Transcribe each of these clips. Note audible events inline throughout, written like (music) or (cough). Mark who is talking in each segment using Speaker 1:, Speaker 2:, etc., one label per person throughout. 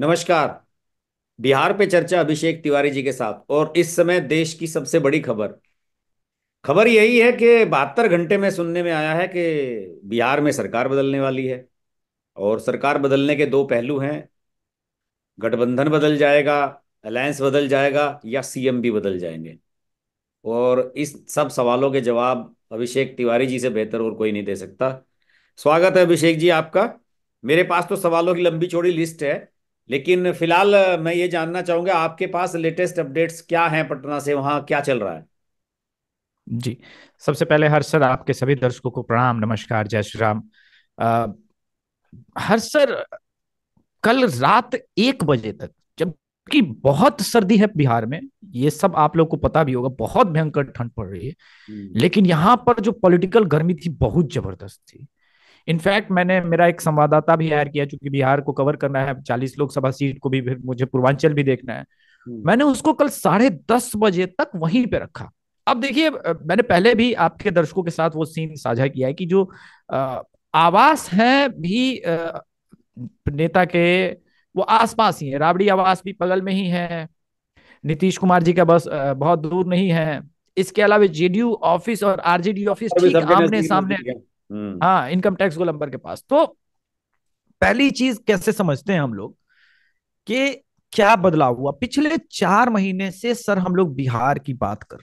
Speaker 1: नमस्कार बिहार पे चर्चा अभिषेक तिवारी जी के साथ और इस समय देश की सबसे बड़ी खबर खबर यही है कि बहत्तर घंटे में सुनने में आया है कि बिहार में सरकार बदलने वाली है और सरकार बदलने के दो पहलू हैं गठबंधन बदल जाएगा अलायंस बदल जाएगा या सीएम भी बदल जाएंगे और इस सब सवालों के जवाब अभिषेक तिवारी जी से बेहतर और कोई नहीं दे सकता स्वागत है अभिषेक जी आपका मेरे पास तो सवालों की लंबी चौड़ी लिस्ट है लेकिन फिलहाल मैं ये जानना चाहूंगा आपके पास लेटेस्ट अपडेट्स क्या हैं पटना से वहां क्या चल रहा है
Speaker 2: जी सबसे पहले हर सर आपके सभी दर्शकों को प्रणाम नमस्कार जय श्री राम हर सर कल रात एक बजे तक जबकि बहुत सर्दी है बिहार में ये सब आप लोग को पता भी होगा बहुत भयंकर ठंड पड़ रही है हम्म। लेकिन यहाँ पर जो पॉलिटिकल गर्मी थी बहुत जबरदस्त थी इनफैक्ट मैंने मेरा एक संवाददाता भी हायर किया चूंकि बिहार को कवर करना है चालीस लोकसभा सीट को भी फिर मुझे पूर्वांचल भी देखना है हम्म। मैंने उसको कल साढ़े दस बजे तक वहीं पे रखा अब देखिए मैंने पहले भी आपके दर्शकों के साथ वो सीन साझा किया है कि जो आवास है भी नेता के वो आसपास ही है राबड़ी आवास भी पगल में ही है नीतीश कुमार जी का बस बहुत दूर नहीं है इसके अलावा जेडीयू ऑफिस और आरजेडी ऑफिस ठीक आमने सामने हम्म। हाँ इनकम टैक्स गोलंबर के पास तो पहली चीज कैसे समझते हैं हम लोग कि क्या बदलाव हुआ पिछले चार महीने से सर हम लोग बिहार की बात कर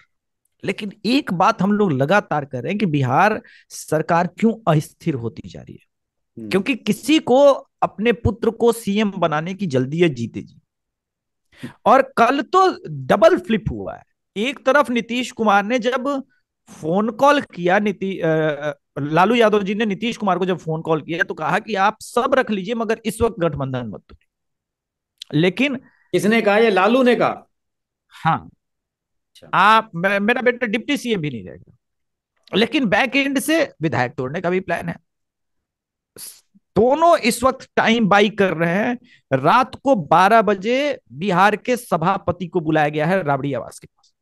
Speaker 2: लेकिन एक बात हम लोग लगातार कर रहे हैं कि बिहार सरकार क्यों अस्थिर होती जा रही है हम्म। क्योंकि किसी को अपने पुत्र को सीएम बनाने की जल्दी है जीते जी और कल तो डबल फ्लिप हुआ है एक तरफ नीतीश कुमार ने जब फोन कॉल किया नीति लालू यादव जी ने नीतीश कुमार को जब फोन कॉल किया तो कहा कि आप सब रख लीजिए मगर इस वक्त गठबंधन मत लेकिन किसने कहा ये लालू ने कहा हाँ अच्छा। आप मेरा बेटा डिप्टी सीएम भी नहीं रहेगा लेकिन बैक एंड से विधायक तोड़ने का भी प्लान है दोनों इस वक्त टाइम बाई कर रहे हैं रात को 12 बजे बिहार के सभापति को बुलाया गया है राबड़ी आवास के पास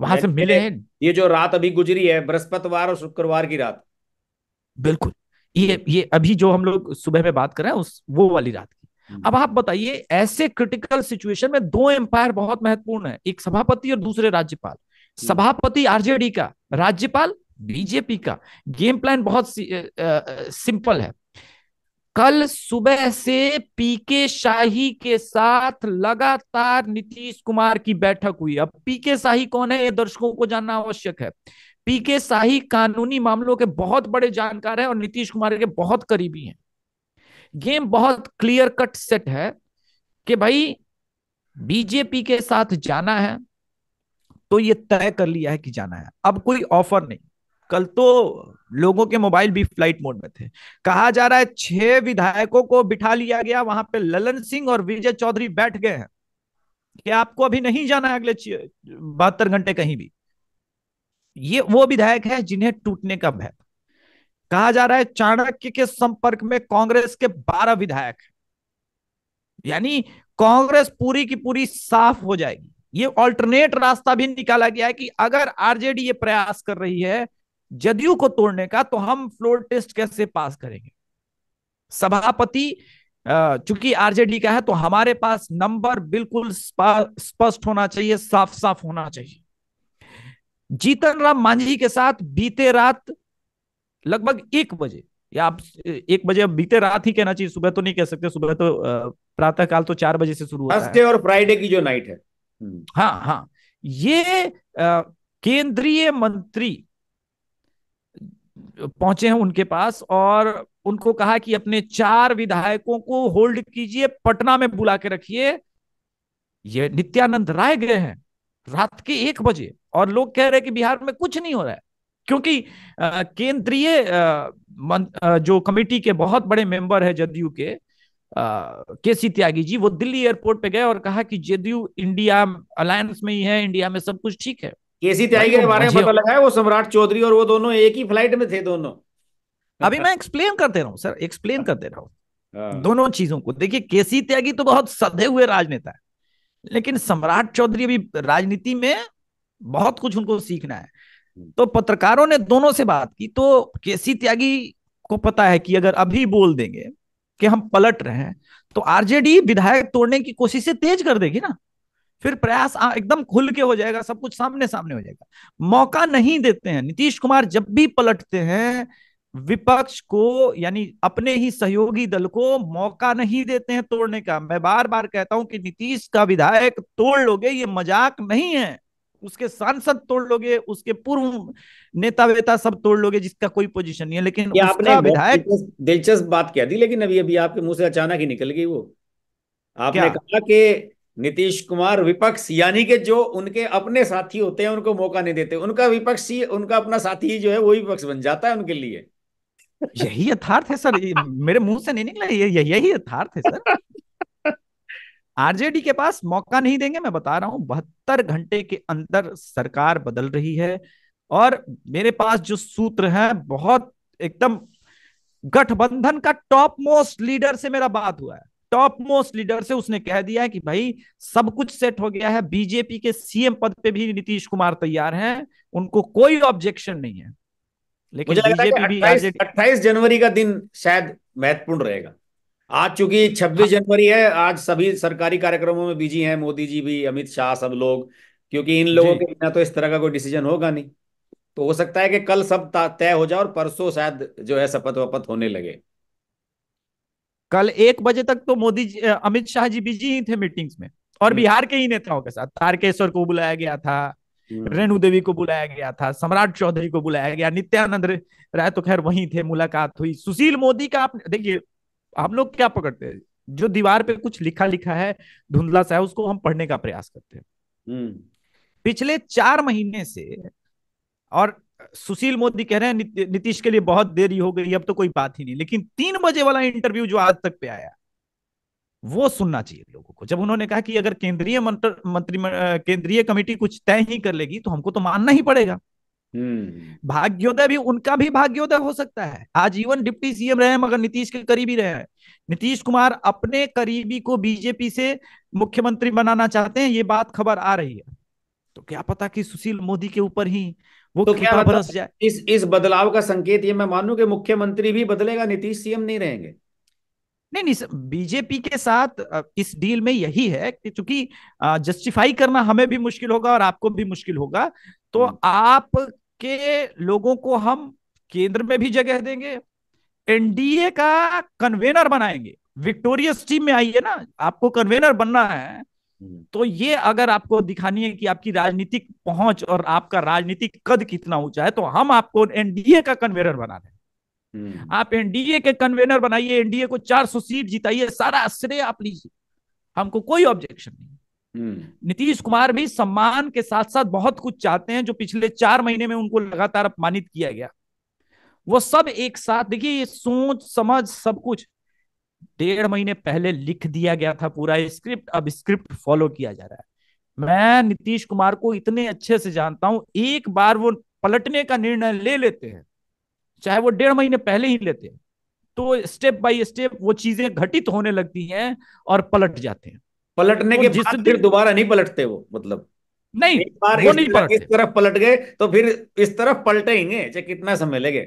Speaker 1: वहां से मिले हैं ये जो रात अभी गुजरी है बृहस्पतिवार और शुक्रवार की रात
Speaker 2: बिल्कुल ये ये अभी जो हम लोग सुबह में बात कर रहे हैं उस वो वाली रात की हम्म। अब आप बताइए ऐसे क्रिटिकल सिचुएशन में दो एम्पायर बहुत महत्वपूर्ण है एक सभापति और दूसरे राज्यपाल हम्म। सभापति आरजेडी का राज्यपाल बीजेपी का गेम प्लान बहुत आ, आ, सिंपल है कल सुबह से पीके शाही के साथ लगातार नीतीश कुमार की बैठक हुई अब पीके शाही कौन है ये दर्शकों को जानना आवश्यक है पीके शाही कानूनी मामलों के बहुत बड़े जानकार हैं और नीतीश कुमार के बहुत करीबी हैं गेम बहुत क्लियर कट सेट है कि भाई बीजेपी के साथ जाना है तो ये तय कर लिया है कि जाना है अब कोई ऑफर नहीं कल तो लोगों के मोबाइल भी फ्लाइट मोड में थे कहा जा रहा है छह विधायकों को बिठा लिया गया वहां पे ललन सिंह और विजय चौधरी बैठ गए हैं कि आपको अभी नहीं जाना है अगले बहत्तर घंटे कहीं भी ये वो विधायक है जिन्हें टूटने का भय कहा जा रहा है चाणक्य के संपर्क में कांग्रेस के बारह विधायक यानी कांग्रेस पूरी की पूरी साफ हो जाएगी ये ऑल्टरनेट रास्ता भी निकाला गया है कि अगर आरजेडी ये प्रयास कर रही है जदयू को तोड़ने का तो हम फ्लोर टेस्ट कैसे पास करेंगे सभापति चूंकि आरजेडी का है तो हमारे पास नंबर बिल्कुल स्पष्ट होना चाहिए साफ साफ होना चाहिए जीतन राम मांझी के साथ बीते रात लगभग एक बजे या आप एक बजे बीते रात ही कहना चाहिए सुबह तो नहीं कह सकते सुबह तो प्रातः काल तो चार बजे से शुरू है और फ्राइडे की जो नाइट है हम्म। हाँ हाँ ये केंद्रीय मंत्री पहुंचे हैं उनके पास और उनको कहा कि अपने चार विधायकों को होल्ड कीजिए पटना में बुला के रखिए ये नित्यानंद राय गए हैं रात के एक बजे और लोग कह रहे हैं कि बिहार में कुछ नहीं हो रहा है क्योंकि केंद्रीय जो कमेटी के बहुत बड़े मेंबर है जदयू के के सी त्यागी जी वो दिल्ली एयरपोर्ट पे गए और कहा कि जदयू इंडिया अलायंस में ही है इंडिया में सब कुछ ठीक है केसी त्यागी के बारे में पता
Speaker 1: लगा है वो सम्राट चौधरी और वो दोनों एक ही फ्लाइट में थे दोनों
Speaker 2: अभी मैं एक्सप्लेन करते रहा हूँ सर एक्सप्लेन करते रहा हूँ दोनों चीजों को देखिए केसी त्यागी तो बहुत सधे हुए राजनेता है लेकिन सम्राट चौधरी अभी राजनीति में बहुत कुछ उनको सीखना है तो पत्रकारों ने दोनों से बात की तो केसी त्यागी को पता है कि अगर अभी बोल देंगे कि हम पलट रहे हैं तो आरजेडी विधायक तोड़ने की कोशिश से तेज कर देगी ना फिर प्रयास एकदम खुल के हो जाएगा सब कुछ सामने सामने हो जाएगा मौका नहीं देते हैं नीतीश कुमार जब भी पलटते हैं विपक्ष को यानी अपने ही सहयोगी दल को मौका नहीं देते हैं तोड़ने का मैं बार बार कहता हूं कि नीतीश का विधायक तोड़ लोगे ये मजाक नहीं है उसके सांसद तोड़ लोगे उसके पूर्व नेता वेता सब तोड़ लोगे जिसका कोई पोजीशन नहीं है लेकिन आपने विधायक
Speaker 1: दिलचस्प बात कह दी लेकिन अभी अभी आपके मुंह से अचानक ही निकल गई वो आपने कहा कि नीतीश कुमार विपक्ष यानी कि जो उनके अपने साथी होते हैं उनको मौका नहीं देते उनका विपक्ष ही उनका अपना साथी जो है वही विपक्ष बन जाता है उनके लिए
Speaker 2: यही यथार्थ है सर मेरे मुंह से नहीं निकला ये यही यथार्थ है सर आरजेडी के पास मौका नहीं देंगे मैं बता रहा हूं बहत्तर घंटे के अंदर सरकार बदल रही है और मेरे पास जो सूत्र है बहुत एकदम गठबंधन का टॉप मोस्ट लीडर से मेरा बात हुआ है टॉप मोस्ट लीडर से उसने कह दिया है कि भाई सब कुछ सेट हो गया है बीजेपी के सीएम पद पे भी नीतीश
Speaker 1: कुमार तैयार हैं उनको कोई ऑब्जेक्शन नहीं है लेकिन मुझे लगता है अट्ठाईस जनवरी का दिन शायद महत्वपूर्ण रहेगा आज चूंकि छब्बीस हाँ। जनवरी है आज सभी सरकारी कार्यक्रमों में बिजी हैं मोदी जी भी अमित शाह सब लोग क्योंकि इन लोगों के बिना तो इस तरह का कोई डिसीजन होगा नहीं तो हो सकता है कि कल सब तय हो जाए और परसों शायद जो है शपथ वपथ होने लगे कल एक बजे तक तो मोदी जी अमित
Speaker 2: शाह जी बिजी ही थे मीटिंग्स में और हम्म। बिहार के ही नेताओं के साथ तारकेश्वर को बुलाया गया था हम्म। रेणु देवी को बुलाया गया था सम्राट चौधरी को बुलाया गया नित्यानंद राय तो खैर वहीं थे मुलाकात हुई सुशील मोदी का आप देखिए हम लोग क्या पकड़ते हैं जो दीवार पे कुछ लिखा लिखा है धुंधला सा है उसको हम पढ़ने का प्रयास करते हैं हम्म। पिछले चार महीने से और सुशील मोदी कह रहे हैं नीतीश के लिए बहुत देरी हो गई अब तो कोई बात ही नहीं लेकिन तीन बजे वाला इंटरव्यू जो आज तक पे आया वो सुनना चाहिए लोगों को जब उन्होंने कहा कि अगर केंद्रीय मंत्री केंद्रीय कमेटी कुछ तय ही कर लेगी तो हमको तो मानना ही पड़ेगा हम्म। भाग्योदय भी उनका भी भाग्योदय हो सकता है आजीवन डिप्टी सीएम रहे मगर नीतीश के करीबी रहे हैं नीतीश कुमार अपने करीबी को बीजेपी से मुख्यमंत्री बनाना चाहते हैं ये बात खबर आ रही है तो क्या पता कि
Speaker 1: सुशील मोदी के ऊपर ही वो तो क्या बरस जाए इस इस बदलाव का संकेत ये मैं मानू कि मुख्यमंत्री भी बदलेगा नीतीश सीएम नहीं रहेंगे नहीं नहीं बीजेपी के साथ
Speaker 2: इस डील में यही है कि चूंकि जस्टिफाई करना हमें भी मुश्किल होगा और आपको भी मुश्किल होगा तो हम्म। आप के लोगों को हम केंद्र में भी जगह देंगे एनडीए का कन्वेनर बनाएंगे विक्टोरियस टीम में आइए ना आपको कन्वेनर बनना है हम्म। तो ये अगर आपको दिखानी है कि आपकी राजनीतिक पहुंच और आपका राजनीतिक कद कितना ऊंचा है तो हम आपको एनडीए का कन्वेनर बना दें हम्म। आप एनडीए के कन्वेनर बनाइए एनडीए को 400 सीट जिताइए सारा श्रेय आप लीजिए हमको कोई ऑब्जेक्शन नहीं हम्म। नीतीश कुमार भी सम्मान के साथ साथ बहुत कुछ चाहते हैं जो पिछले चार महीने में उनको लगातार अपमानित किया गया वो सब एक साथ देखिए ये सोच समझ सब कुछ डेढ़ महीने पहले लिख दिया गया था पूरा स्क्रिप्ट अब स्क्रिप्ट फॉलो किया जा रहा है मैं नीतीश कुमार को इतने अच्छे से जानता हूं एक बार वो पलटने का निर्णय ले लेते हैं चाहे वो डेढ़ महीने पहले ही लेते हैं तो स्टेप बाय स्टेप वो चीजें घटित होने लगती हैं और पलट
Speaker 1: जाते हैं पलटने तो के जिस बाद फिर दोबारा नहीं पलटते वो मतलब नहीं एक बार वो नहीं पलट इस तरफ पलट गए तो फिर इस तरफ पलटेंगे चाहे कितना समय लगे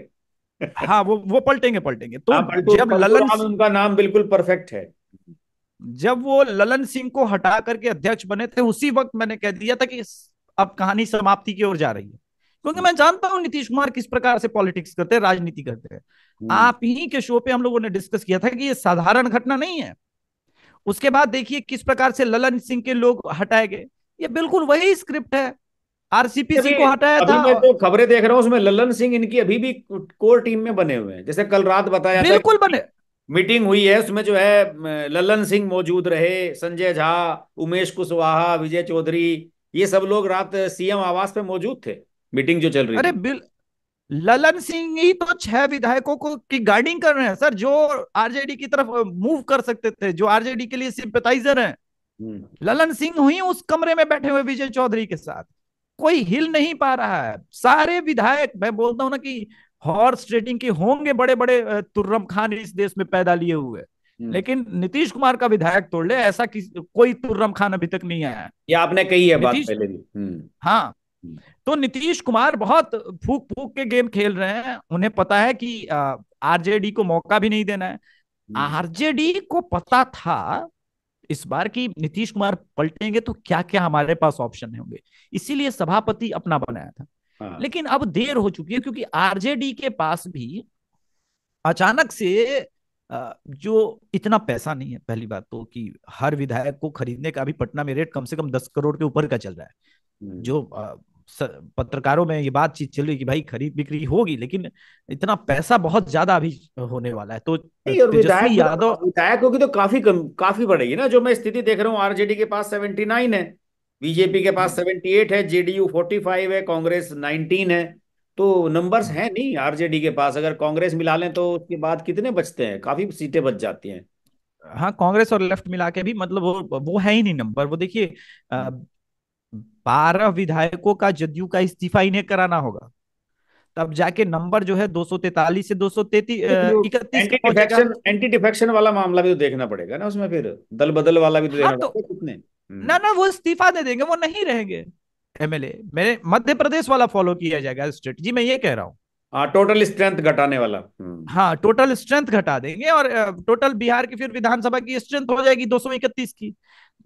Speaker 1: हाँ वो वो पलटेंगे पलटेंगे तो हाँ, जब ललन उनका नाम बिल्कुल परफेक्ट है जब
Speaker 2: वो ललन सिंह को हटा करके अध्यक्ष बने थे उसी वक्त मैंने कह दिया था कि अब कहानी समाप्ति की ओर जा रही है क्योंकि मैं जानता हूँ नीतीश कुमार किस प्रकार से पॉलिटिक्स करते हैं राजनीति करते हैं हम्म। आप ही के शो पे हम लोगों ने डिस्कस किया था कि ये साधारण घटना नहीं है उसके बाद देखिए किस प्रकार से ललन सिंह के लोग हटाए गए ये बिल्कुल वही स्क्रिप्ट है
Speaker 1: सिंह को हटाया था मैं तो खबरें देख रहा हूँ उसमें ललन सिंह इनकी अभी भी कोर टीम में बने हुए हैं जैसे कल रात बताया बिल्कुल बने मीटिंग हुई है उसमें जो है ललन सिंह मौजूद रहे संजय झा उमेश कुशवाहा विजय चौधरी ये सब लोग रात सीएम आवास पे मौजूद थे मीटिंग जो चल रही अरे बिल ललन सिंह ही तो छह विधायकों
Speaker 2: को की गार्डिंग कर रहे हैं सर जो आरजेडी की तरफ मूव कर सकते थे जो आरजेडी के लिए सिंपथाइजर हैं हम्म। ललन सिंह ही उस कमरे में बैठे हुए विजय चौधरी के साथ कोई हिल नहीं पा रहा है सारे विधायक मैं बोलता हूं ना कि हॉर्स ट्रेडिंग के होंगे बड़े बड़े तुर्रम खान इस देश में पैदा लिए हुए हम्म। लेकिन नीतीश कुमार का विधायक तोड़ ले ऐसा कोई तुर्रम खान अभी तक नहीं आया ये आपने कही है बात
Speaker 1: पहले भी हम्म।
Speaker 2: हाँ तो नीतीश कुमार बहुत फूक फूक के गेम खेल रहे हैं उन्हें पता है कि आरजेडी को मौका भी नहीं देना है हम्म। आरजेडी को पता था इस बार की नीतीश कुमार पलटेंगे तो क्या क्या हमारे पास ऑप्शन होंगे इसीलिए सभापति अपना बनाया था हाँ। लेकिन अब देर हो चुकी है क्योंकि आरजेडी के पास भी अचानक से जो इतना पैसा नहीं है पहली बात तो कि हर विधायक को खरीदने का अभी पटना में रेट कम से कम दस करोड़ के ऊपर का चल रहा है हम्म। जो पत्रकारों में ये बातचीत चल रही कि भाई खरीद बिक्री होगी लेकिन इतना पैसा बहुत ज्यादा
Speaker 1: अभी होने वाला है तो तेजस्वी तो यादव विधायकों की तो काफी कम काफी बढ़ेगी ना जो मैं स्थिति देख रहा हूँ आरजेडी के पास सेवेंटी नाइन है बीजेपी के पास हम्म। सेवेंटी एट है जेडीयू फोर्टी फाइव है कांग्रेस नाइनटीन है तो नंबर्स हम्म। हैं नहीं आरजेडी के पास अगर कांग्रेस मिला लें तो उसके बाद कितने बचते हैं काफी सीटें बच जाती हैं हाँ कांग्रेस और लेफ्ट
Speaker 2: मिला के भी मतलब वो वो है ही नहीं नंबर वो देखिए बारह विधायकों का जदयू का इस्तीफा इन्हें कराना होगा तब जाके नंबर जो है दो सौ तैतालीस से दो सौ
Speaker 1: तैतीस तो इकतीस एंटी डिफेक्शन वाला मामला भी तो देखना पड़ेगा ना उसमें फिर दल बदल वाला भी तो हाँ, देखना तो, कितने हम्म। ना
Speaker 2: ना वो इस्तीफा दे देंगे वो नहीं रहेंगे
Speaker 1: एमएलए मैंने
Speaker 2: मध्य प्रदेश वाला फॉलो किया जाएगा स्ट्रेटजी मैं ये कह रहा हूँ हाँ टोटल स्ट्रेंथ घटाने वाला हम्म। हाँ टोटल स्ट्रेंथ घटा देंगे और टोटल बिहार की फिर विधानसभा की स्ट्रेंथ हो जाएगी दो की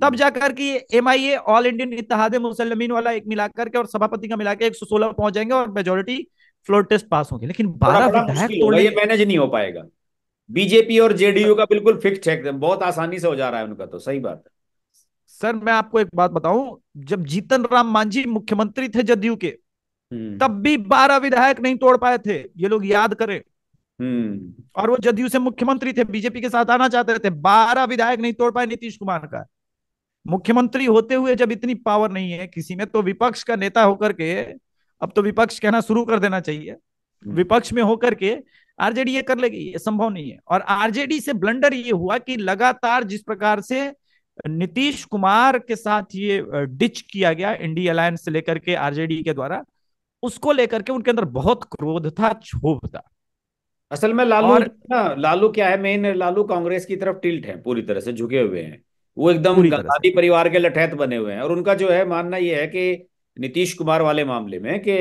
Speaker 2: तब हम्म। जाकर के M I A all Indian Ittehad Muslimeen वाला एक मिला करके और सभापति का मिला के एक सौ सोलह पहुंच जाएंगे और मेजोरिटी फ्लोर टेस्ट पास होंगे लेकिन बारह विधायक ये मैनेज नहीं हो
Speaker 1: पाएगा बीजेपी और जेडीयू का बिल्कुल फिक्स है बहुत आसानी से हो जा रहा है उनका तो सही बात है
Speaker 2: सर मैं आपको एक बात बताऊं जब जीतन राम मांझी मुख्यमंत्री थे जदयू के हम्म। तब भी बारह विधायक नहीं तोड़ पाए थे ये लोग याद करें हम्म। और वो जदयू से मुख्यमंत्री थे बीजेपी के साथ आना चाहते थे बारह विधायक नहीं तोड़ पाए नीतीश कुमार का मुख्यमंत्री होते हुए जब इतनी पावर नहीं है किसी में तो विपक्ष का नेता होकर के अब तो विपक्ष कहना शुरू कर देना चाहिए हम्म। विपक्ष में होकर के आरजेडी ये कर लेगी ये संभव नहीं है और आरजेडी से ब्लंडर ये हुआ कि लगातार जिस प्रकार से नीतीश कुमार के साथ ये डिच किया गया इंडी अलायंस से लेकर के आरजेडी के द्वारा उसको लेकर के उनके अंदर बहुत क्रोध था क्षोभ था असल में लालू और,
Speaker 1: ना लालू क्या है मेन लालू कांग्रेस की तरफ टिल्ट है पूरी तरह से झुके हुए हैं वो एकदम गांधी परिवार के लठैत बने हुए हैं और उनका जो है मानना यह है कि नीतीश कुमार वाले मामले में कि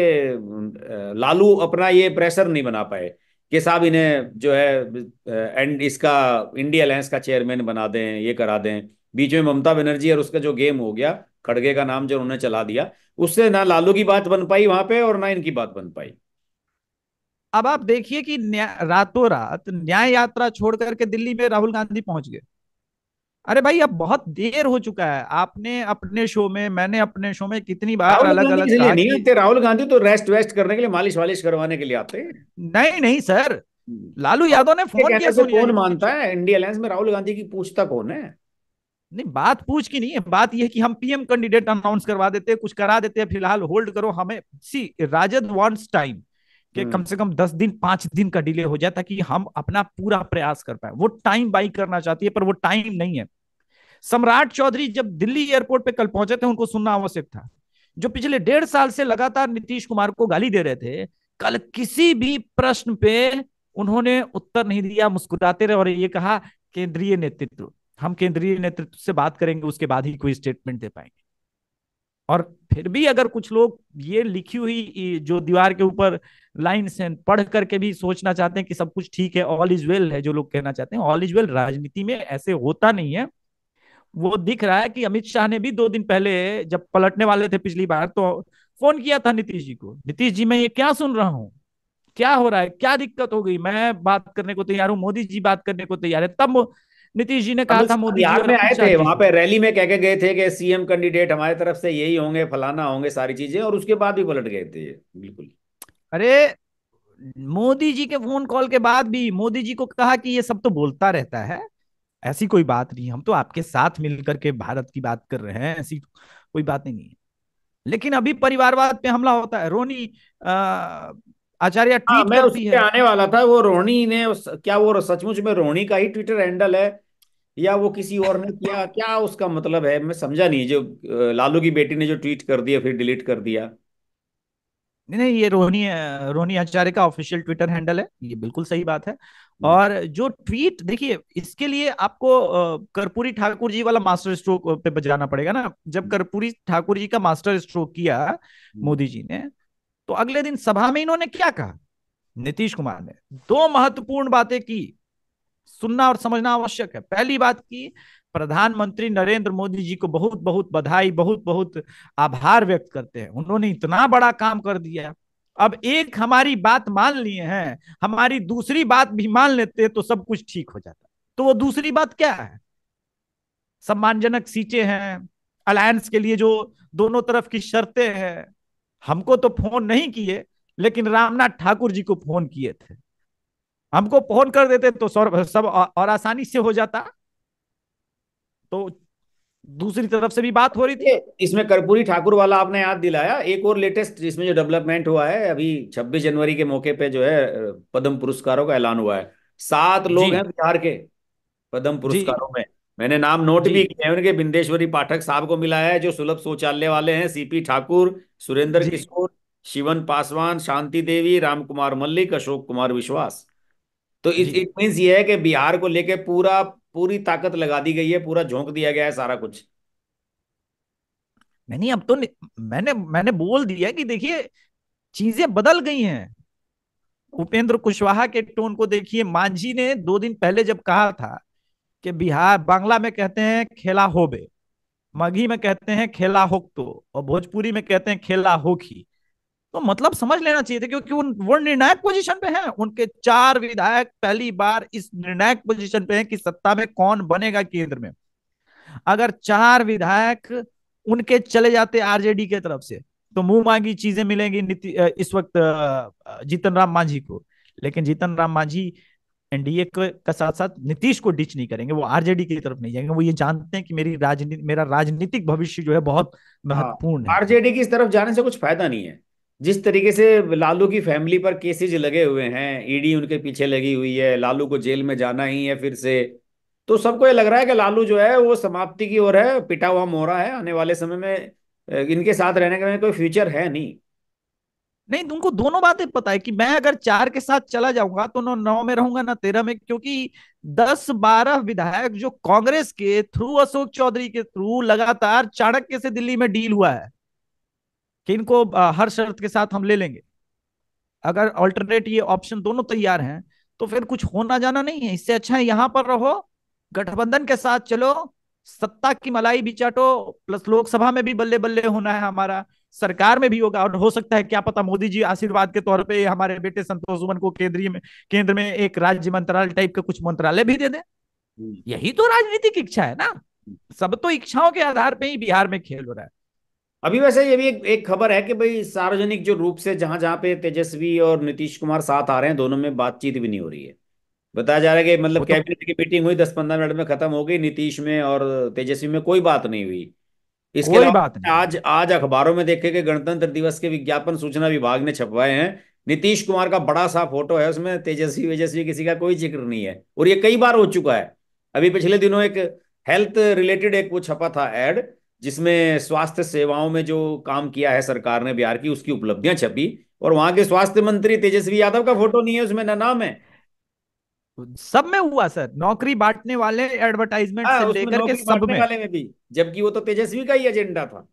Speaker 1: लालू अपना ये प्रेशर नहीं बना पाए कि साहब इन्हें जो है एंड इसका इंडिया अलायंस का चेयरमैन बना दें ये करा दें बीच में ममता बनर्जी और उसका जो गेम हो गया खड़गे का नाम जो उन्होंने चला दिया उससे ना लालू की बात बन पाई वहां पे और ना इनकी बात बन पाई
Speaker 2: अब आप देखिए कि रातों रात न्याय यात्रा छोड़ करके दिल्ली में राहुल गांधी पहुंच गए अरे भाई अब बहुत देर हो चुका है आपने अपने शो में मैंने अपने शो में कितनी बार अलग अलग नहीं आते
Speaker 1: राहुल गांधी तो रेस्ट वेस्ट करने के लिए मालिश वालिश करवाने के लिए आते नहीं नहीं सर हम्म। लालू यादव ने फोन किया कौन मानता है इंडिया अलायंस में राहुल गांधी की पूछता कौन है
Speaker 2: नहीं बात पूछ की नहीं है बात यह कि हम पीएम कैंडिडेट अनाउंस करवा देते हैं कुछ करा देते हैं फिलहाल होल्ड करो हमें सी राजद वांट्स टाइम कि हम्म। कम से कम दस दिन पांच दिन का डिले हो जाए ताकि हम अपना पूरा प्रयास कर पाए वो टाइम बाई करना चाहती है पर वो टाइम नहीं है सम्राट चौधरी जब दिल्ली एयरपोर्ट पे कल पहुंचे थे उनको सुनना आवश्यक था जो पिछले डेढ़ साल से लगातार नीतीश कुमार को गाली दे रहे थे कल किसी भी प्रश्न पे उन्होंने उत्तर नहीं दिया मुस्कुराते रहे और ये कहा केंद्रीय नेतृत्व हम केंद्रीय नेतृत्व से बात करेंगे उसके बाद ही कोई स्टेटमेंट दे पाएंगे और फिर भी अगर कुछ लोग ये लिखी हुई जो दीवार के ऊपर लाइन्स हैं पढ़ करके भी सोचना चाहते हैं कि सब कुछ ठीक है ऑल इज वेल है जो लोग कहना चाहते हैं ऑल इज वेल राजनीति में ऐसे होता नहीं है वो दिख रहा है कि अमित शाह ने भी दो दिन पहले जब पलटने वाले थे पिछली बार तो फोन किया था नीतीश जी को नीतीश जी मैं ये क्या सुन रहा हूँ क्या हो रहा है क्या दिक्कत हो गई मैं बात करने को तैयार हूँ मोदी जी बात करने को तैयार है तब नीतीश जी ने कहा था मोदी बिहार में आए थे वहां पे
Speaker 1: रैली में कह के गए थे कि सीएम कैंडिडेट हमारे तरफ से यही होंगे फलाना होंगे सारी चीजें और उसके बाद भी पलट गए थे बिल्कुल अरे मोदी जी के फोन कॉल के बाद
Speaker 2: भी मोदी जी को कहा कि ये सब तो बोलता रहता है ऐसी कोई बात नहीं हम तो आपके साथ मिलकर के भारत की बात कर रहे हैं ऐसी कोई बात नहीं है लेकिन अभी परिवारवाद पे
Speaker 1: हमला होता है रोनी आचार्य ट्वीट हाँ, मैं आने वाला था वो रोनी ने क्या वो सचमुच में रोनी का ही ट्विटर हैंडल है या वो किसी और ने किया (laughs) क्या उसका मतलब है मैं समझा नहीं जो लालू की बेटी ने जो ट्वीट कर दिया फिर डिलीट कर दिया
Speaker 2: नहीं नहीं ये रोहिणी रोहिणी आचार्य का ऑफिशियल ट्विटर हैंडल है ये बिल्कुल सही बात है हम्म। और जो ट्वीट देखिए इसके लिए आपको कर्पूरी ठाकुर जी वाला मास्टर स्ट्रोक पे बजाना पड़ेगा ना जब हम्म। कर्पूरी ठाकुर जी का मास्टर स्ट्रोक किया हम्म। मोदी जी ने तो अगले दिन सभा में इन्होंने क्या कहा नीतीश कुमार ने दो महत्वपूर्ण बातें की सुनना और समझना आवश्यक है पहली बात की प्रधानमंत्री नरेंद्र मोदी जी को बहुत बहुत बधाई बहुत बहुत आभार व्यक्त करते हैं उन्होंने इतना बड़ा काम कर दिया अब एक हमारी बात मान लिए हैं हमारी दूसरी बात भी मान लेते तो सब कुछ ठीक हो जाता तो वो दूसरी बात क्या है सम्मानजनक सीटें हैं अलायंस के लिए जो दोनों तरफ की शर्तें हैं हमको तो फोन नहीं किए लेकिन रामनाथ ठाकुर जी को फोन किए थे हमको फोन कर देते तो सब और आसानी से हो जाता तो
Speaker 1: दूसरी तरफ से भी बात हो रही थी इसमें कर्पूरी ठाकुर वाला आपने याद दिलाया एक और लेटेस्ट इसमें जो डेवलपमेंट हुआ है अभी 26 जनवरी के मौके पे जो है पद्म पुरस्कारों का ऐलान हुआ है सात लोग हैं बिहार के पद्म पुरस्कारों में मैंने नाम नोट भी किया उनके बिंदेश्वरी पाठक साहब को मिला है जो सुलभ शौचालय वाले हैं सीपी ठाकुर सुरेंद्र किशोर शिवन पासवान शांति देवी राम कुमार मल्लिक अशोक कुमार विश्वास तो इट मीन्स ये है कि बिहार को लेके पूरा पूरी ताकत लगा दी गई है पूरा झोंक दिया गया है सारा कुछ
Speaker 2: नहीं अब तो मैंने मैंने बोल दिया कि देखिए चीजें बदल गई हैं उपेंद्र कुशवाहा के टोन को देखिए मांझी ने दो दिन पहले जब कहा था कि बिहार बांग्ला में कहते हैं खेला होबे मगही में कहते हैं खेला होक तो और भोजपुरी में कहते हैं खेला होखी तो मतलब समझ लेना चाहिए था क्योंकि उन वो निर्णायक पोजीशन पे हैं उनके चार विधायक पहली बार इस निर्णायक पोजीशन पे हैं कि सत्ता में कौन बनेगा केंद्र में अगर चार विधायक उनके चले जाते आरजेडी के तरफ से तो मुंह मांगी चीजें मिलेंगी इस वक्त जीतन राम मांझी को लेकिन जीतन राम मांझी एनडीए के साथ साथ नीतीश को डिच नहीं करेंगे वो आरजेडी की तरफ नहीं जाएंगे वो ये जानते हैं कि मेरी
Speaker 1: राजनीति मेरा राजनीतिक भविष्य जो है बहुत हाँ, महत्वपूर्ण है आरजेडी की तरफ जाने से कुछ फायदा नहीं है जिस तरीके से लालू की फैमिली पर केसेज लगे हुए हैं ईडी उनके पीछे लगी हुई है लालू को जेल में जाना ही है फिर से तो सबको ये लग रहा है कि लालू जो है वो समाप्ति की ओर है पिटा हुआ मोहरा है आने वाले समय में इनके साथ रहने का कोई फ्यूचर है नहीं नहीं उनको दोनों बातें पता है कि मैं अगर चार के साथ चला जाऊंगा तो नौ में रहूंगा
Speaker 2: ना तेरह में क्योंकि दस बारह विधायक जो कांग्रेस के थ्रू अशोक चौधरी के थ्रू लगातार चाणक्य से दिल्ली में डील हुआ है कि इनको हर शर्त के साथ हम ले लेंगे अगर ऑल्टरनेट ये ऑप्शन दोनों तैयार हैं तो फिर कुछ होना जाना नहीं है इससे अच्छा है यहाँ पर रहो गठबंधन के साथ चलो सत्ता की मलाई भी चाटो प्लस लोकसभा में भी बल्ले बल्ले होना है हमारा सरकार में भी होगा और हो सकता है क्या पता मोदी जी आशीर्वाद के तौर पे हमारे बेटे संतोष सुमन को केंद्रीय में केंद्र में एक राज्य मंत्रालय टाइप का कुछ मंत्रालय भी दे दे हम्म। यही तो राजनीतिक इच्छा है ना हम्म। सब तो इच्छाओं के आधार पे ही बिहार में खेल हो रहा है
Speaker 1: अभी वैसे ये भी एक एक खबर है कि भाई सार्वजनिक जो रूप से जहां जहां पे तेजस्वी और नीतीश कुमार साथ आ रहे हैं दोनों में बातचीत भी नहीं हो रही है बताया जा रहा है कि मतलब तो कैबिनेट की मीटिंग हुई दस पंद्रह मिनट में खत्म हो गई नीतीश में और तेजस्वी में कोई बात नहीं हुई इसके कोई बात नहीं। आज आज अखबारों में देखे कि गणतंत्र दिवस के विज्ञापन सूचना विभाग ने छपवाए हैं नीतीश कुमार का बड़ा सा फोटो है उसमें तेजस्वी वेजस्वी किसी का कोई जिक्र नहीं है और ये कई बार हो चुका है अभी पिछले दिनों एक हेल्थ रिलेटेड एक वो छपा था एड जिसमें स्वास्थ्य सेवाओं में जो काम किया है सरकार ने बिहार की उसकी उपलब्धियां छपी और वहां के स्वास्थ्य मंत्री तेजस्वी यादव का फोटो नहीं है उसमें ना नाम है सब में हुआ सर नौकरी बांटने वाले एडवर्टाइजमेंट हाँ, से लेकर के सब में वाले में भी जबकि वो तो तेजस्वी का ही एजेंडा था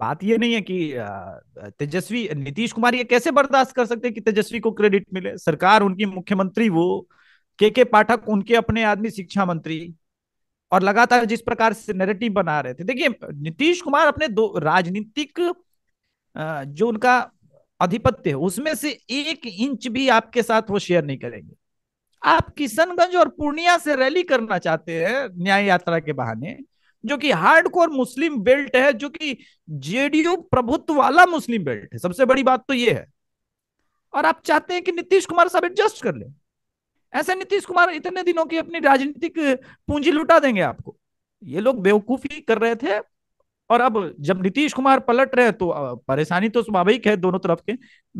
Speaker 2: बात ये नहीं है कि तेजस्वी नीतीश कुमार ये कैसे बर्दाश्त कर सकते हैं कि तेजस्वी को क्रेडिट मिले सरकार उनकी मुख्यमंत्री वो के के पाठक उनके अपने आदमी शिक्षा मंत्री और लगातार जिस प्रकार से नैरेटिव बना रहे थे देखिए नीतीश कुमार अपने दो राजनीतिक जो उनका आधिपत्य है उसमें से एक इंच भी आपके साथ वो शेयर नहीं करेंगे आप किशनगंज और पूर्णिया से रैली करना चाहते हैं न्याय यात्रा के बहाने जो कि हार्डकोर मुस्लिम बेल्ट है जो कि जेडीयू प्रभुत्व वाला मुस्लिम बेल्ट है सबसे बड़ी बात तो ये है और आप चाहते हैं कि नीतीश कुमार साहब एडजस्ट कर ले ऐसे नीतीश कुमार इतने दिनों की अपनी राजनीतिक पूंजी लुटा देंगे आपको ये लोग बेवकूफी कर रहे थे और अब जब नीतीश कुमार पलट रहे तो परेशानी तो स्वाभाविक है दोनों तरफ के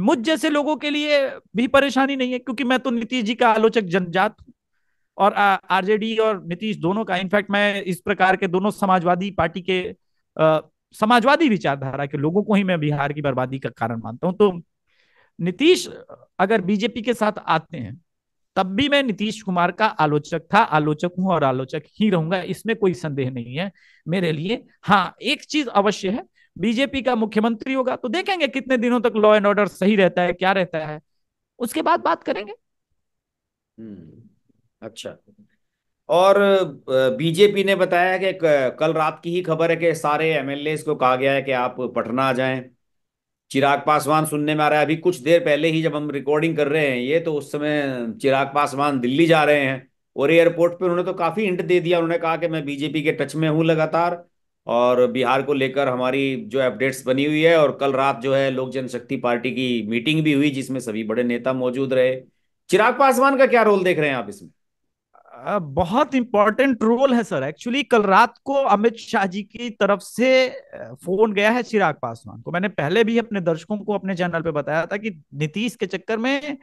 Speaker 2: मुझ जैसे लोगों के लिए भी परेशानी नहीं है क्योंकि मैं तो नीतीश जी का आलोचक जनजात हूँ और आरजेडी और नीतीश दोनों का इनफैक्ट मैं इस प्रकार के दोनों समाजवादी पार्टी के आ, समाजवादी विचारधारा के लोगों को ही मैं बिहार की बर्बादी का कारण मानता हूं तो नीतीश अगर बीजेपी के साथ आते हैं तब भी मैं नीतीश कुमार का आलोचक था आलोचक हूं और आलोचक ही रहूंगा इसमें कोई संदेह नहीं है मेरे लिए हाँ एक चीज अवश्य है बीजेपी का मुख्यमंत्री होगा तो देखेंगे कितने दिनों तक लॉ एंड ऑर्डर सही रहता है क्या रहता है उसके बाद बात करेंगे
Speaker 1: हम्म, अच्छा और बीजेपी ने बताया कि कल रात की ही खबर है कि सारे एमएलए को कहा गया है कि आप पटना आ जाएं चिराग पासवान सुनने में आ रहा है अभी कुछ देर पहले ही जब हम रिकॉर्डिंग कर रहे हैं ये तो उस समय चिराग पासवान दिल्ली जा रहे हैं और एयरपोर्ट पे उन्होंने तो काफी हिंट दे दिया उन्होंने कहा कि मैं बीजेपी के टच में हूँ लगातार और बिहार को लेकर हमारी जो अपडेट्स बनी हुई है और कल रात जो है लोक जनशक्ति पार्टी की मीटिंग भी हुई जिसमें सभी बड़े नेता मौजूद रहे चिराग पासवान का क्या रोल देख रहे हैं आप इसमें
Speaker 2: बहुत इंपॉर्टेंट रोल है सर एक्चुअली कल रात को अमित शाह जी की तरफ से फोन गया है चिराग पासवान को मैंने पहले भी अपने दर्शकों को अपने चैनल पे बताया था कि नीतीश के चक्कर में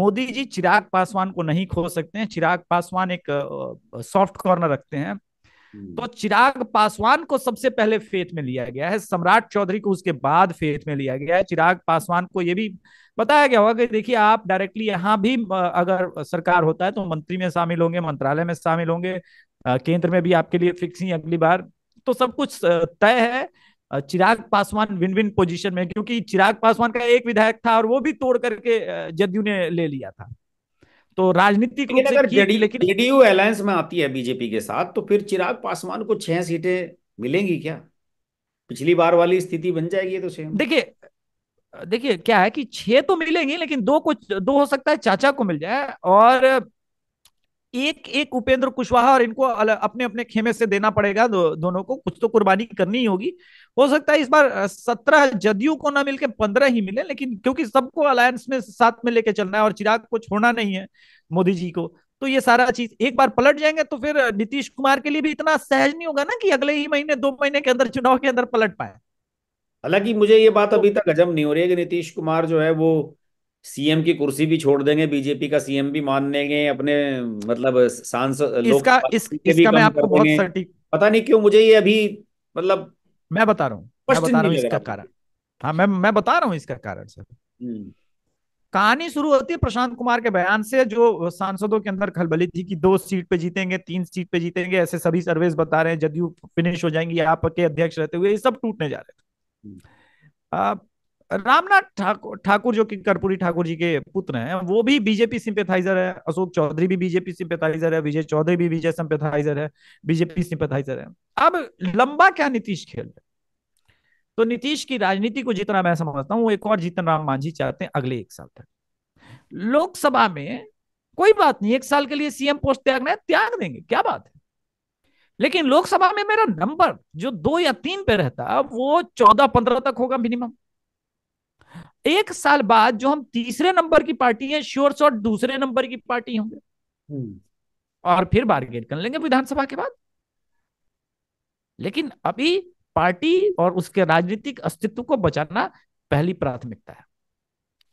Speaker 2: मोदी जी चिराग पासवान को नहीं खो सकते हैं चिराग पासवान एक सॉफ्ट कॉर्नर रखते हैं तो चिराग पासवान को सबसे पहले फेथ में लिया गया है सम्राट चौधरी को उसके बाद फेथ में लिया गया है चिराग पासवान को यह भी बताया गया होगा कि देखिए आप डायरेक्टली यहाँ भी अगर सरकार होता है तो मंत्री में शामिल होंगे मंत्रालय में शामिल होंगे केंद्र में भी आपके लिए फिक्सिंग अगली बार तो सब कुछ तय है Chirag Paswan win win position में
Speaker 1: क्योंकि चिराग पासवान का एक विधायक था और वो भी तोड़ करके जदयू ने ले लिया था तो राजनीतिक लेकिन जेडीयू अलायंस में आती है बीजेपी के साथ तो फिर चिराग पासवान को छह सीटें मिलेंगी क्या पिछली बार वाली स्थिति बन जाएगी तो सेम देखिए देखिए क्या है कि छह तो मिलेंगी लेकिन दो को दो हो सकता है चाचा को मिल जाए
Speaker 2: और एक एक उपेंद्र कुशवाहा और इनको अपने अपने खेमे से देना पड़ेगा दो, दोनों को कुछ तो कुर्बानी करनी ही होगी हो सकता है इस बार सत्रह जदयू को ना मिलके पंद्रह ही मिले लेकिन क्योंकि सबको अलायंस में साथ में लेके चलना है और चिराग को छोड़ना नहीं है मोदी जी को तो ये सारा चीज एक बार पलट जाएंगे तो फिर नीतीश कुमार के लिए भी इतना सहज नहीं होगा ना कि अगले ही महीने दो महीने के अंदर चुनाव के अंदर पलट पाए
Speaker 1: हालांकि मुझे ये बात तो अभी तक हजम नहीं हो रही है कि नीतीश कुमार जो है वो सीएम की कुर्सी भी छोड़ देंगे बीजेपी का सीएम भी मान लेंगे अपने मतलब सांसद इसका इस, इसका मैं आपको बहुत सटीक पता नहीं क्यों मुझे ये अभी मतलब मैं बता रहा हूँ मैं बता रहा हूँ इसका कारण हाँ मैं
Speaker 2: मैं बता रहा हूँ इसका कारण सर हम्म। कहानी शुरू होती है प्रशांत कुमार के बयान से जो सांसदों के अंदर खलबली थी कि दो सीट पे जीतेंगे तीन सीट पे जीतेंगे ऐसे सभी सर्वेस बता रहे हैं जदयू फिनिश हो जाएंगे आपके अध्यक्ष रहते हुए ये सब टूटने जा रहे थे हम्म। रामनाथ ठाकुर ठाकुर जो कि कर्पूरी ठाकुर जी के पुत्र हैं वो भी बीजेपी सिंपेथाइजर है अशोक चौधरी भी बीजेपी सिंपेथाइजर है विजय चौधरी भी विजय सिंपेथाइजर है बीजेपी सिंपेथाइजर है अब लंबा क्या नीतीश खेल है तो नीतीश की राजनीति को जितना मैं समझता हूँ वो एक और जीतन राम मांझी चाहते हैं अगले एक साल तक लोकसभा में कोई बात नहीं एक साल के लिए सीएम पोस्ट त्यागना है त्याग देंगे क्या बात है लेकिन लोकसभा में मेरा नंबर जो दो या तीन पे रहता वो चौदह पंद्रह तक होगा मिनिमम एक साल बाद जो हम तीसरे नंबर की पार्टी है श्योर शॉट दूसरे नंबर की पार्टी होंगे हम्म। और फिर बार्गेन कर लेंगे विधानसभा के बाद लेकिन अभी पार्टी और उसके राजनीतिक अस्तित्व को बचाना पहली प्राथमिकता है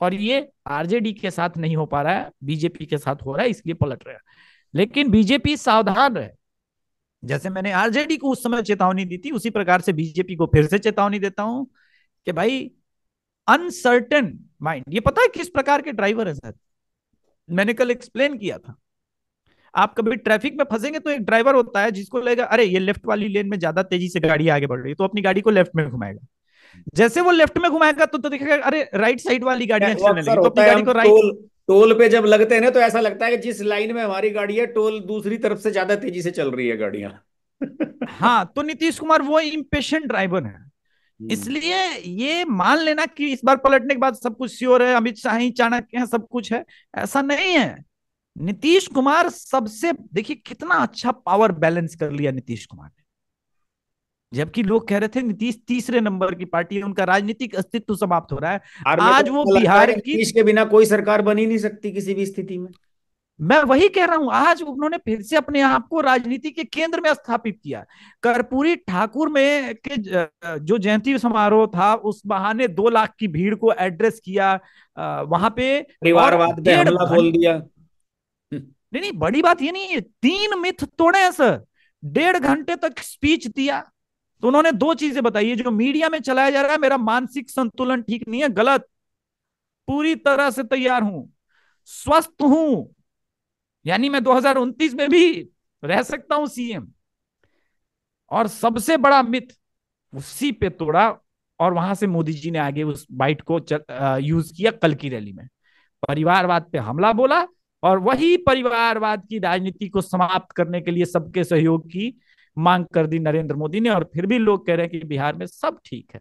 Speaker 2: और ये आरजेडी के साथ नहीं हो पा रहा है बीजेपी के साथ हो रहा है इसलिए पलट रहा है लेकिन बीजेपी सावधान रहे जैसे मैंने आरजेडी को उस समय चेतावनी दी थी उसी प्रकार से बीजेपी को फिर से चेतावनी देता हूं कि भाई अनसर्टन माइंड ये पता है किस प्रकार के ड्राइवर है सर मैंने कल एक्सप्लेन किया था आप कभी ट्रैफिक में फंसेंगे तो एक ड्राइवर होता है जिसको लगेगा अरे ये लेफ्ट वाली लेन में ज्यादा तेजी से गाड़ी आगे बढ़ रही है तो अपनी गाड़ी को लेफ्ट में घुमाएगा जैसे वो लेफ्ट में घुमाएगा
Speaker 1: तो, तो देखेगा अरे राइट साइड वाली गाड़ियां चलने लगी तो अपनी गाड़ी को राइट टोल पे जब लगते हैं ना तो ऐसा लगता है कि जिस लाइन में हमारी गाड़ी है टोल दूसरी तरफ से ज्यादा तेजी से चल रही है गाड़ियां (laughs) हाँ तो नीतीश कुमार वो इम्पेशेंट ड्राइवर है
Speaker 2: हम्म। इसलिए ये मान लेना कि इस बार पलटने के बाद सब कुछ श्योर है अमित शाह ही चाणक्य है सब कुछ है ऐसा नहीं है नीतीश कुमार सबसे देखिए कितना अच्छा पावर बैलेंस कर लिया नीतीश कुमार ने जबकि लोग कह रहे थे नीतीश तीसरे नंबर की पार्टी है उनका राजनीतिक अस्तित्व समाप्त हो रहा है आज वो बिहार की के बिना कोई सरकार बनी नहीं सकती किसी भी स्थिति में मैं वही कह रहा हूं आज उन्होंने फिर से अपने आप को राजनीति के केंद्र में स्थापित किया कर्पूरी ठाकुर में के जो जयंती समारोह था उस बहाने दो लाख की भीड़ को एड्रेस किया वहां पे परिवारवाद पे हमला बोल दिया नहीं नहीं बड़ी बात ये नहीं है तीन मिथ तोड़े सर डेढ़ घंटे तक स्पीच दिया तो उन्होंने दो चीजें बताई जो मीडिया में चलाया जा रहा है मेरा मानसिक संतुलन ठीक नहीं है गलत पूरी तरह से तैयार हूं स्वस्थ हूं यानी मैं 2029 में भी रह सकता हूं सीएम और सबसे बड़ा मिथ उसी पे तोड़ा और वहां से मोदी जी ने आगे उस बाइट को चल, आ, यूज किया कल की रैली में परिवारवाद पे हमला बोला और वही परिवारवाद की राजनीति को समाप्त करने के लिए सबके सहयोग की मांग कर
Speaker 1: दी नरेंद्र मोदी ने और फिर भी लोग कह रहे हैं कि बिहार में सब ठीक है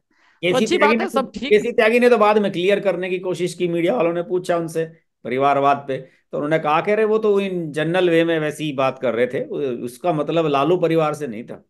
Speaker 1: तो अच्छी बात है तो सब ठीक है त्यागी ने तो बाद में क्लियर करने की कोशिश की मीडिया वालों ने पूछा उनसे परिवारवाद पे तो उन्होंने कहा कह रहे वो तो इन जनरल वे में वैसे ही बात कर रहे थे उसका मतलब लालू परिवार से नहीं था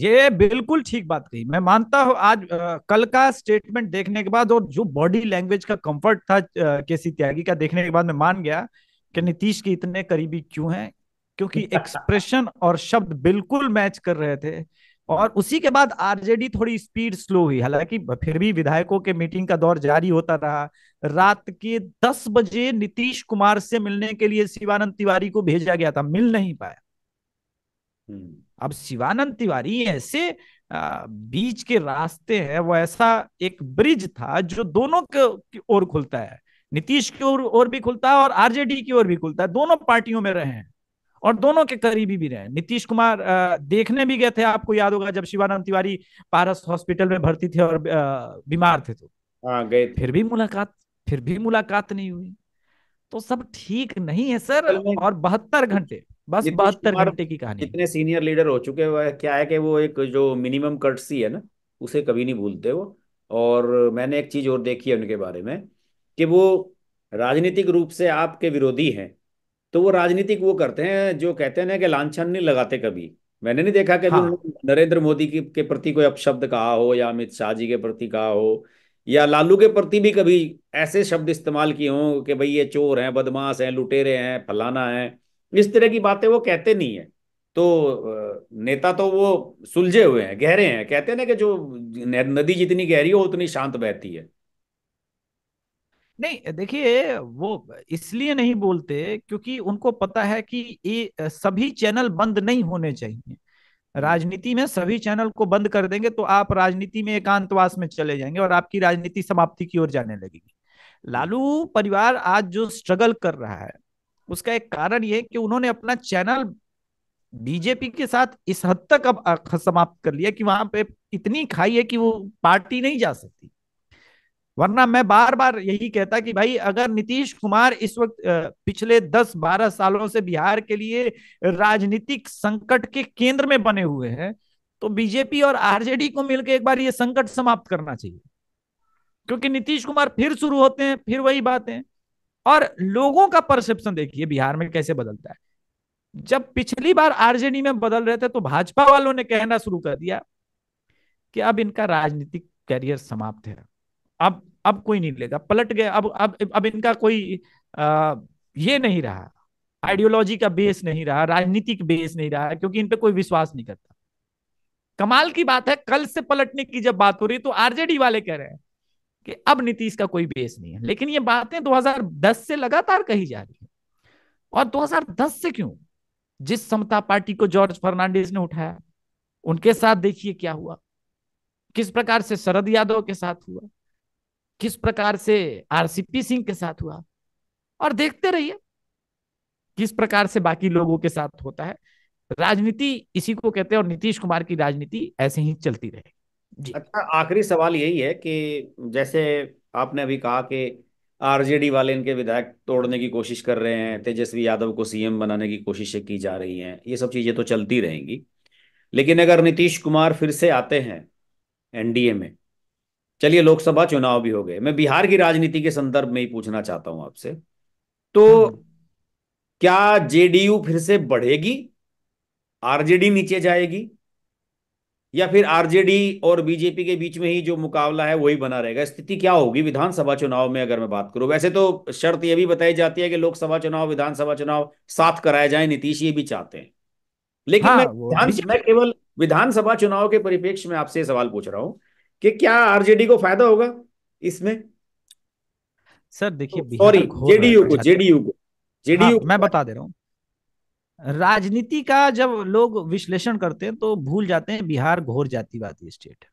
Speaker 1: ये बिल्कुल ठीक बात कही मैं
Speaker 2: मानता हूँ आज आ, कल का स्टेटमेंट देखने के बाद और जो बॉडी लैंग्वेज का कंफर्ट था केसी त्यागी का देखने के बाद मैं मान गया कि नीतीश के इतने करीबी क्यों हैं क्योंकि एक्सप्रेशन (laughs) और शब्द बिल्कुल मैच कर रहे थे और उसी के बाद आरजेडी थोड़ी स्पीड स्लो हुई हालांकि फिर भी विधायकों के मीटिंग का दौर जारी होता रहा रात के दस बजे नीतीश कुमार से मिलने के लिए शिवानंद तिवारी को भेजा गया था मिल नहीं पाया
Speaker 1: हम्म। अब
Speaker 2: शिवानंद तिवारी ऐसे बीच के रास्ते हैं वो ऐसा एक ब्रिज था जो दोनों की ओर खुलता है नीतीश की ओर भी खुलता है और आरजेडी की ओर भी खुलता है दोनों पार्टियों में रहे हैं और दोनों के करीबी भी रहे नीतीश कुमार देखने भी गए थे आपको याद होगा जब शिवानंद तिवारी पारस हॉस्पिटल में भर्ती थे और बीमार थे तो आ, हाँ, गए फिर भी मुलाकात फिर भी मुलाकात नहीं हुई तो सब ठीक नहीं है सर और बहत्तर घंटे बस बहत्तर घंटे की कहानी
Speaker 1: इतने सीनियर लीडर हो चुके हैं क्या है कि वो एक जो मिनिमम कर्टसी है ना उसे कभी नहीं भूलते वो और मैंने एक चीज और देखी है उनके बारे में कि वो राजनीतिक रूप से आपके विरोधी हैं तो वो राजनीतिक वो करते हैं जो कहते हैं ना कि लाछन नहीं लगाते कभी मैंने नहीं देखा कभी हाँ। नरेंद्र मोदी की के प्रति कोई अपशब्द कहा हो या अमित शाह जी के प्रति कहा हो या लालू के प्रति भी कभी ऐसे शब्द इस्तेमाल किए हों कि भाई ये चोर हैं बदमाश हैं लुटेरे हैं फलाना है इस तरह की बातें वो कहते नहीं है तो नेता तो वो सुलझे हुए हैं गहरे हैं कहते हैं ना कि जो नदी जितनी गहरी हो उतनी शांत बहती है
Speaker 2: नहीं देखिए वो इसलिए नहीं बोलते क्योंकि उनको पता है कि ये सभी चैनल बंद नहीं होने चाहिए हम्म। राजनीति में सभी चैनल को बंद कर देंगे तो आप राजनीति में एकांतवास में चले जाएंगे और आपकी राजनीति समाप्ति की ओर जाने लगेगी लालू परिवार आज जो स्ट्रगल कर रहा है उसका एक कारण ये कि उन्होंने अपना चैनल बीजेपी के साथ इस हद तक अब समाप्त कर लिया कि वहां पे इतनी खाई है कि वो पार्टी नहीं जा सकती वरना मैं बार बार यही कहता कि भाई अगर नीतीश कुमार इस वक्त पिछले 10-12 सालों से बिहार के लिए राजनीतिक संकट के केंद्र में बने हुए हैं तो बीजेपी और आरजेडी को मिलकर एक बार ये संकट समाप्त करना चाहिए क्योंकि नीतीश कुमार फिर शुरू होते हैं फिर वही बातें और लोगों का परसेप्शन देखिए बिहार में कैसे बदलता है जब पिछली बार आरजेडी में बदल रहे थे तो भाजपा वालों ने कहना शुरू कर दिया कि अब इनका राजनीतिक कैरियर समाप्त है अब अब कोई नहीं लेगा पलट गया अब अब अब इनका कोई आ, ये नहीं रहा आइडियोलॉजी का बेस नहीं रहा राजनीतिक बेस नहीं रहा क्योंकि इन पे कोई विश्वास नहीं करता कमाल की बात है कल से पलटने की जब बात हो रही है तो आरजेडी वाले कह रहे हैं कि अब नीतीश का कोई बेस नहीं है लेकिन ये बातें 2010 से लगातार कही जा रही है और 2010 से क्यों जिस समता पार्टी को जॉर्ज फर्नांडिस ने उठाया उनके साथ देखिए क्या हुआ किस प्रकार से शरद यादव के साथ हुआ किस प्रकार से आरसीपी सिंह के साथ हुआ और देखते रहिए किस प्रकार से बाकी लोगों के साथ होता है राजनीति इसी को कहते हैं और नीतीश कुमार की राजनीति ऐसे ही चलती
Speaker 1: जी। अच्छा आखिरी सवाल यही है कि जैसे आपने अभी कहा कि आरजेडी वाले इनके विधायक तोड़ने की कोशिश कर रहे हैं तेजस्वी यादव को सीएम बनाने की कोशिशें की जा रही हैं ये सब चीजें तो चलती रहेंगी लेकिन अगर नीतीश कुमार फिर से आते हैं एनडीए में चलिए लोकसभा चुनाव भी हो गए मैं बिहार की राजनीति के संदर्भ में ही पूछना चाहता हूं आपसे तो हम्म। क्या जेडीयू फिर से बढ़ेगी आरजेडी नीचे जाएगी या फिर आरजेडी और बीजेपी के बीच में ही जो मुकाबला है वही बना रहेगा स्थिति क्या होगी विधानसभा चुनाव में अगर मैं बात करूं वैसे तो शर्त यह भी बताई जाती है कि लोकसभा चुनाव विधानसभा चुनाव साथ कराए जाए नीतीश ये भी चाहते हैं लेकिन हाँ, मैं, मैं केवल विधानसभा चुनाव के परिप्रेक्ष्य में आपसे सवाल पूछ रहा हूं कि क्या आरजेडी को फायदा होगा इसमें सर देखिए सॉरी oh, जेडीयू को जेडीयू को
Speaker 2: जेडीयू हाँ, मैं बता दे रहा हूँ राजनीति का जब लोग विश्लेषण करते हैं तो भूल जाते हैं बिहार घोर जातिवादी स्टेट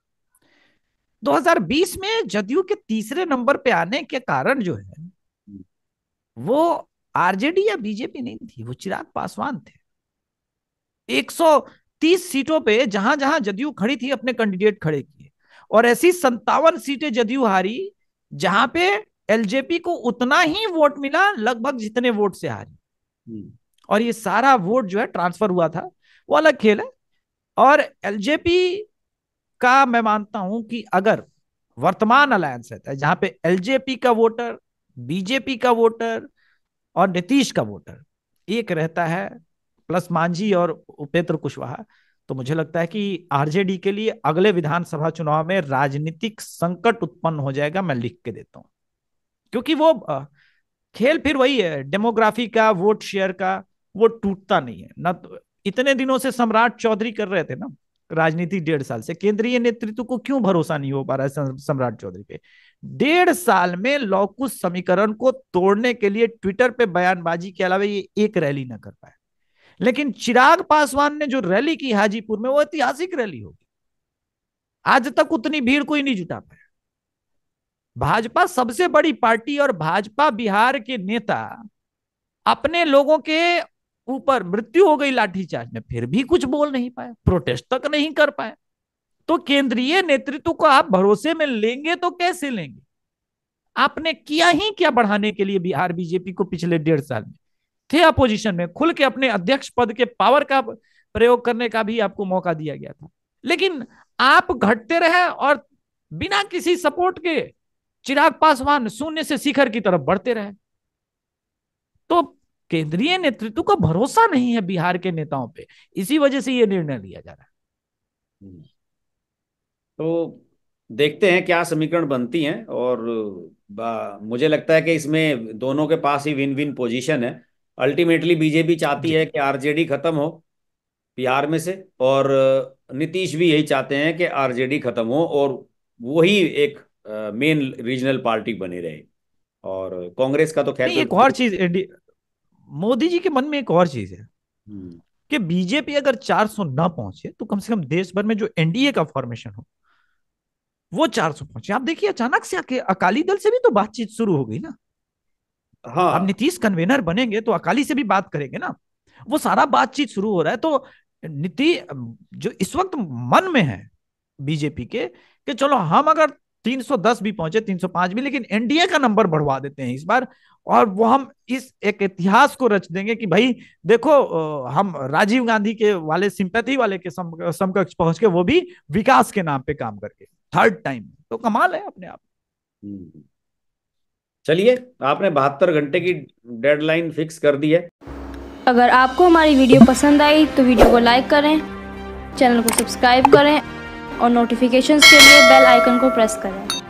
Speaker 2: 2020 में जदयू के तीसरे नंबर पे आने के कारण जो है वो आरजेडी या बीजेपी नहीं थी वो चिराग पासवान थे 130 सीटों पे जहां जहां जदयू खड़ी थी अपने कैंडिडेट खड़े की और ऐसी संतावन सीटें जदयू हारी जहां पे एलजेपी को उतना ही वोट मिला लगभग जितने वोट से हारी हम्म। और ये सारा वोट जो है ट्रांसफर हुआ था वो अलग खेल है और एलजेपी का मैं मानता हूं कि अगर वर्तमान अलायंस रहता है तो जहां पे एलजेपी का वोटर बीजेपी का वोटर और नीतीश का वोटर एक रहता है प्लस मांझी और उपेंद्र कुशवाहा तो मुझे लगता है कि आरजेडी के लिए अगले विधानसभा चुनाव में राजनीतिक संकट उत्पन्न हो जाएगा मैं लिख के देता हूँ क्योंकि वो खेल फिर वही है डेमोग्राफी का वोट शेयर का वो टूटता नहीं है ना तो इतने दिनों से सम्राट चौधरी कर रहे थे ना राजनीति डेढ़ साल से केंद्रीय नेतृत्व को क्यों भरोसा नहीं हो पा रहा है सम्राट चौधरी पे डेढ़ साल में लौकुश समीकरण को तोड़ने के लिए ट्विटर पे बयानबाजी के अलावा ये एक रैली ना कर पाए लेकिन चिराग पासवान ने जो रैली की हाजीपुर में वो ऐतिहासिक रैली होगी आज तक उतनी भीड़ कोई नहीं जुटा पाया भाजपा सबसे बड़ी पार्टी और भाजपा बिहार के नेता अपने लोगों के ऊपर मृत्यु हो गई लाठीचार्ज में फिर भी कुछ बोल नहीं पाए प्रोटेस्ट तक नहीं कर पाए तो केंद्रीय नेतृत्व को आप भरोसे में लेंगे तो कैसे लेंगे आपने किया ही क्या बढ़ाने के लिए बिहार बीजेपी को पिछले डेढ़ साल में थे अपोजिशन में खुल के अपने अध्यक्ष पद के पावर का प्रयोग करने का भी आपको मौका दिया गया था लेकिन आप घटते रहे और बिना किसी सपोर्ट के चिराग पासवान शून्य से शिखर की तरफ बढ़ते रहे तो केंद्रीय नेतृत्व को भरोसा नहीं है बिहार के नेताओं पे इसी वजह से यह निर्णय लिया जा रहा है हम्म।
Speaker 1: तो देखते हैं क्या समीकरण बनती हैं और मुझे लगता है कि इसमें दोनों के पास ही विन विन पोजीशन है अल्टीमेटली बीजेपी चाहती है कि आरजेडी खत्म हो बिहार में से और नीतीश भी यही चाहते हैं कि आरजेडी खत्म हो और वही एक मेन रीजनल पार्टी बने रहे और कांग्रेस का तो खैर तो एक और चीज
Speaker 2: मोदी जी के मन में एक और चीज है
Speaker 1: हम्म।
Speaker 2: कि बीजेपी अगर 400 ना पहुंचे तो कम से कम देश भर में जो एनडीए का फॉर्मेशन हो वो 400 पहुंचे आप देखिए अचानक से अकाली दल से भी तो बातचीत शुरू हो गई ना हाँ अब नीतीश कन्वेनर बनेंगे तो अकाली से भी बात करेंगे ना वो सारा बातचीत शुरू हो रहा है तो नीति जो इस वक्त मन में है बीजेपी के कि चलो हम अगर 310 भी पहुंचे 305 भी लेकिन एनडीए का नंबर बढ़वा देते हैं इस बार और वो हम इस एक इतिहास को रच देंगे कि भाई देखो हम राजीव गांधी के वाले सिंपैथी वाले के समकक्ष पहुंच के वो भी विकास के नाम पे काम करके थर्ड टाइम तो कमाल है अपने आप हम्म।
Speaker 1: चलिए आपने बहत्तर घंटे की डेडलाइन फिक्स कर दी है अगर आपको हमारी वीडियो पसंद आई तो वीडियो को लाइक करें चैनल को सब्सक्राइब करें और नोटिफिकेशंस के लिए बेल आइकन को प्रेस करें